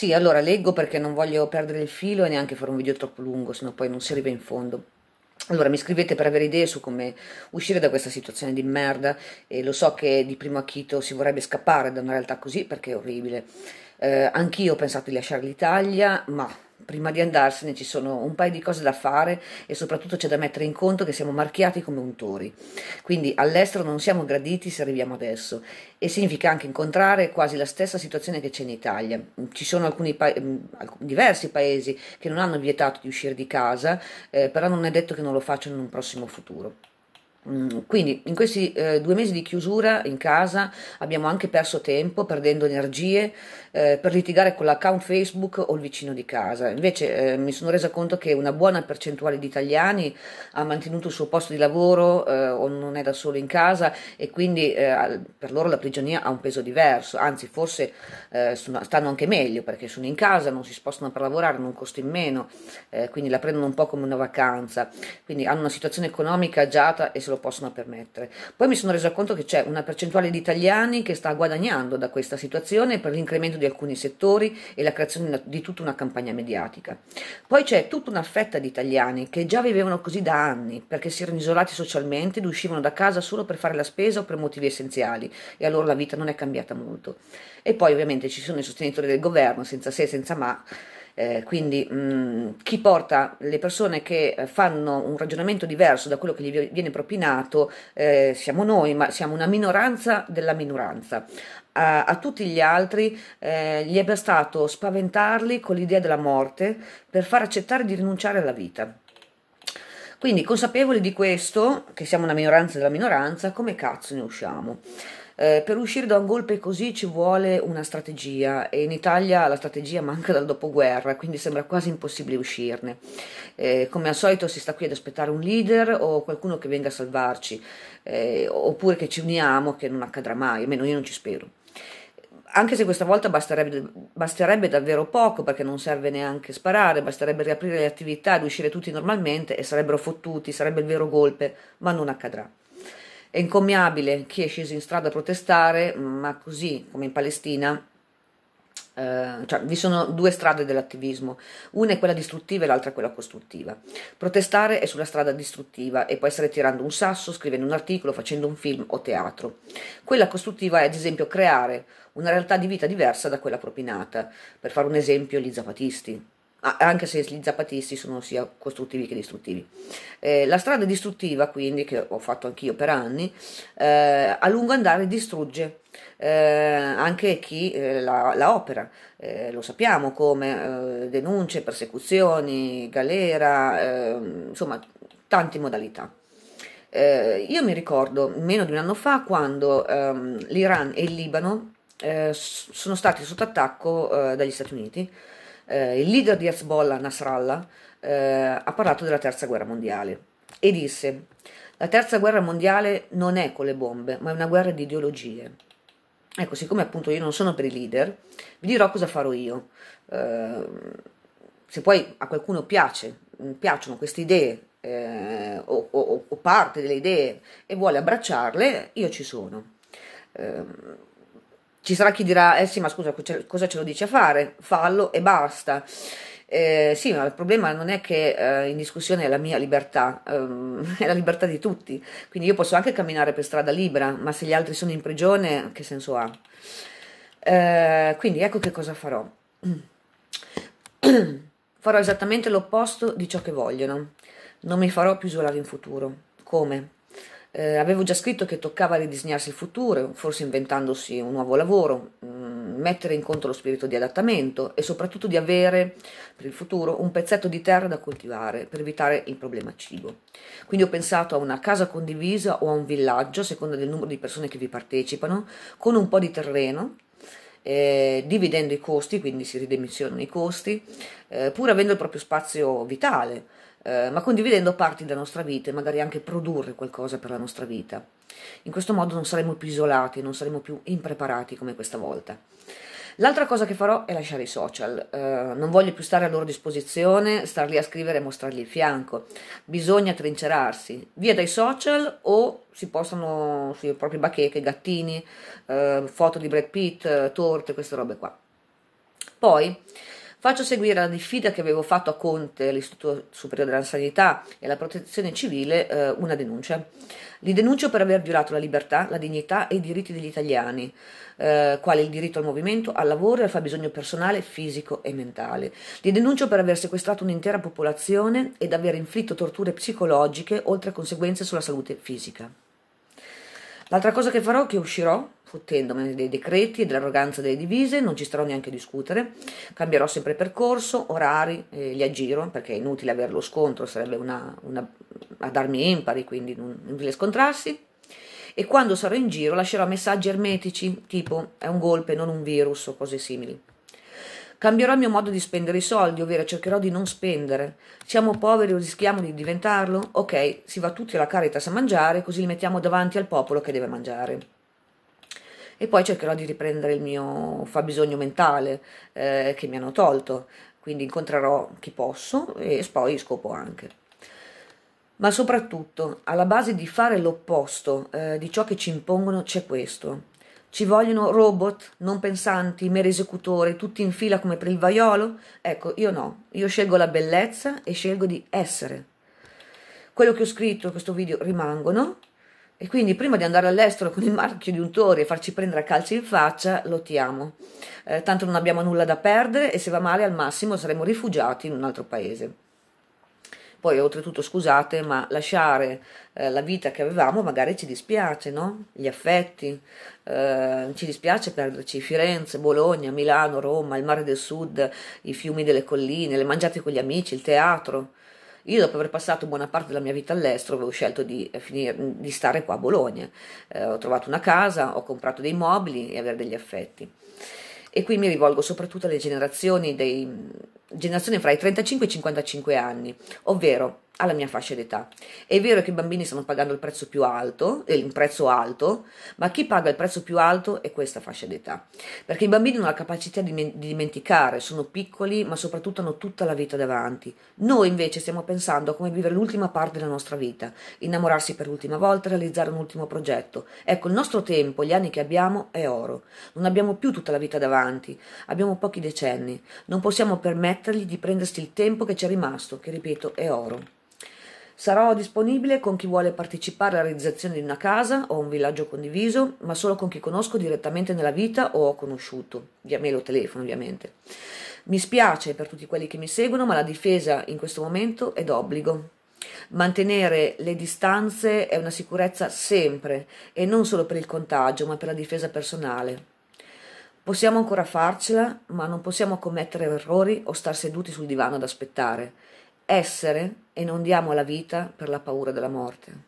Sì, allora leggo perché non voglio perdere il filo e neanche fare un video troppo lungo, sennò poi non si arriva in fondo. Allora, mi scrivete per avere idee su come uscire da questa situazione di merda e lo so che di primo acchito si vorrebbe scappare da una realtà così perché è orribile. Eh, anch'io ho pensato di lasciare l'Italia, ma prima di andarsene ci sono un paio di cose da fare e soprattutto c'è da mettere in conto che siamo marchiati come untori. Quindi all'estero non siamo graditi se arriviamo adesso e significa anche incontrare quasi la stessa situazione che c'è in Italia. Ci sono alcuni pa mm, diversi paesi che non hanno vietato di uscire di casa, eh, però non è detto che non lo facciano in un prossimo futuro. Mm, quindi in questi eh, due mesi di chiusura in casa abbiamo anche perso tempo, perdendo energie eh, per litigare con l'account Facebook o il vicino di casa. Invece eh, mi sono resa conto che una buona percentuale di italiani ha mantenuto il suo posto di lavoro eh, o non è da solo in casa e quindi eh, per loro la prigionia ha un peso diverso, anzi forse eh, sono, stanno anche meglio perché sono in casa, non si spostano per lavorare, non costa in meno, quindi la prendono un po' come una vacanza. Quindi hanno una situazione economica agiata e se lo lo possono permettere. Poi mi sono resa conto che c'è una percentuale di italiani che sta guadagnando da questa situazione per l'incremento di alcuni settori e la creazione di tutta una campagna mediatica. Poi c'è tutta una fetta di italiani che già vivevano così da anni perché si erano isolati socialmente ed uscivano da casa solo per fare la spesa o per motivi essenziali e allora la vita non è cambiata molto. E poi ovviamente ci sono i sostenitori del governo senza se e senza ma eh, quindi mh, mm, chi porta le persone che eh, fanno un ragionamento diverso da quello che gli viene propinato eh, siamo noi, ma siamo una minoranza della minoranza. A, a tutti gli altri eh, gli è bastato spaventarli con l'idea della morte per far accettare di rinunciare alla vita. Quindi consapevoli di questo, che siamo una minoranza della minoranza, come cazzo ne usciamo? Eh, per uscire da un golpe così ci vuole una strategia e in Italia la strategia manca dal dopoguerra, quindi sembra quasi impossibile uscirne. Eh, come al solito si sta qui ad aspettare un leader o qualcuno che venga a salvarci, eh, oppure che ci uniamo, che non accadrà mai, almeno io non ci spero anche se questa volta basterebbe, basterebbe, davvero poco perché non serve neanche sparare, basterebbe riaprire le attività, ed uscire tutti normalmente e sarebbero fottuti, sarebbe il vero golpe, ma non accadrà. È incommiabile chi è sceso in strada a protestare, ma così come in Palestina Uh, cioè, vi sono due strade dell'attivismo, una è quella distruttiva e l'altra è quella costruttiva. Protestare è sulla strada distruttiva e può essere tirando un sasso, scrivendo un articolo, facendo un film o teatro. Quella costruttiva è ad esempio creare una realtà di vita diversa da quella propinata, per fare un esempio gli zapatisti. Ah, anche se gli zapatisti sono sia costruttivi che distruttivi. Eh, la strada distruttiva, quindi, che ho fatto anch'io per anni, eh, a lungo andare distrugge eh, anche chi eh, la, la, opera. Eh, lo sappiamo come eh, denunce, persecuzioni, galera, ehm, insomma, tante modalità. io mi ricordo meno di un anno fa quando ehm, l'Iran e il Libano sono stati sotto attacco dagli Stati Uniti eh, il leader di Hezbollah, Nasrallah, eh, ha parlato della terza guerra mondiale e disse la terza guerra mondiale non è con le bombe, ma è una guerra di ideologie. Ecco, siccome appunto io non sono per i leader, vi dirò cosa farò io. Eh, se poi a qualcuno piace, mm, piacciono queste idee eh, o, o, o, parte delle idee e vuole abbracciarle, io ci sono. Eh, ci sarà chi dirà, eh sì, ma scusa, cosa ce lo dice a fare? Fallo e basta. Eh, sì, ma il problema non è che eh, in discussione è la mia libertà, ehm, è la libertà di tutti. Quindi io posso anche camminare per strada libera, ma se gli altri sono in prigione, che senso ha? Eh, quindi ecco che cosa farò. farò esattamente l'opposto di ciò che vogliono. Non mi farò più isolare in futuro. Come? Eh, avevo già scritto che toccava ridisegnarsi il futuro, forse inventandosi un nuovo lavoro, mh, mm, mettere in conto lo spirito di adattamento e soprattutto di avere per il futuro un pezzetto di terra da coltivare per evitare il problema cibo. Quindi ho pensato a una casa condivisa o a un villaggio, a seconda del numero di persone che vi partecipano, con un po' di terreno eh, dividendo i costi, quindi si ridimensionano i costi, eh, pur avendo il proprio spazio vitale. Eh, ma condividendo parti della nostra vita e magari anche produrre qualcosa per la nostra vita. In questo modo non saremo più isolati, non saremo più impreparati come questa volta. L'altra cosa che farò è lasciare i social, eh, non voglio più stare a loro disposizione, starli a scrivere e mostrargli il fianco, bisogna trincerarsi, via dai social o si postano sui propri bacheche, gattini, eh, foto di Brad Pitt, eh, torte, queste robe qua. Poi Faccio seguire la diffida che avevo fatto a Conte, all'Istituto Superiore della Sanità e alla Protezione Civile, eh, una denuncia. Li denuncio per aver violato la libertà, la dignità e i diritti degli italiani, eh, quali il diritto al movimento, al lavoro e al fabbisogno personale, fisico e mentale. Li denuncio per aver sequestrato un'intera popolazione ed aver inflitto torture psicologiche, oltre a conseguenze sulla salute fisica. L'altra cosa che farò è che uscirò fottendomene dei decreti e dell'arroganza delle divise, non ci starò neanche a discutere, cambierò sempre percorso, orari, eh, li aggiro perché è inutile avere lo scontro, sarebbe una, una, ad armi impari, quindi non inutile scontrarsi. E quando sarò in giro lascerò messaggi ermetici, tipo è un golpe, non un virus o cose simili. Cambierò il mio modo di spendere i soldi, ovvero cercherò di non spendere. Siamo poveri o rischiamo di diventarlo? Ok, si va tutti alla Caritas a mangiare, così li mettiamo davanti al popolo che deve mangiare. E poi cercherò di riprendere il mio fabbisogno mentale eh, che mi hanno tolto. Quindi incontrerò chi posso e poi scopo anche ma soprattutto alla base di fare l'opposto eh, di ciò che ci impongono c'è questo. Ci vogliono robot non pensanti, meri esecutore, tutti in fila come per il vaiolo? Ecco, io no, io scelgo la bellezza e scelgo di essere. Quello che ho scritto in questo video rimangono e quindi prima di andare all'estero con il marchio di un toro e farci prendere a calci in faccia, lottiamo. Eh, tanto non abbiamo nulla da perdere e se va male al massimo saremo rifugiati in un altro paese. Poi oltretutto scusate, ma lasciare eh, la vita che avevamo magari ci dispiace, no? Gli affetti, eh, ci dispiace perderci Firenze, Bologna, Milano, Roma, il mare del sud, i fiumi delle colline, le mangiate con gli amici, il teatro. Io dopo aver passato buona parte della mia vita all'estero avevo scelto di, eh, finire, di stare qua a Bologna. Eh, ho trovato una casa, ho comprato dei mobili e avere degli affetti. E qui mi rivolgo soprattutto alle generazioni dei, generazione fra i 35 e i 55 anni, ovvero alla mia fascia d'età. È vero che i bambini stanno pagando il prezzo più alto, eh, il prezzo alto, ma chi paga il prezzo più alto è questa fascia d'età, perché i bambini hanno la capacità di, di, dimenticare, sono piccoli, ma soprattutto hanno tutta la vita davanti. Noi invece stiamo pensando a come vivere l'ultima parte della nostra vita, innamorarsi per l'ultima volta, realizzare un ultimo progetto. Ecco, il nostro tempo, gli anni che abbiamo, è oro. Non abbiamo più tutta la vita davanti, abbiamo pochi decenni, non possiamo permettergli di prendersi il tempo che ci è rimasto, che ripeto, è oro. Sarò disponibile con chi vuole partecipare alla realizzazione di una casa o un villaggio condiviso, ma solo con chi conosco direttamente nella vita o ho conosciuto, via mail o telefono ovviamente. Mi spiace per tutti quelli che mi seguono, ma la difesa in questo momento è d'obbligo. Mantenere le distanze è una sicurezza sempre e non solo per il contagio, ma per la difesa personale. Possiamo ancora farcela, ma non possiamo commettere errori o star seduti sul divano ad aspettare. Essere e non diamo la vita per la paura della morte.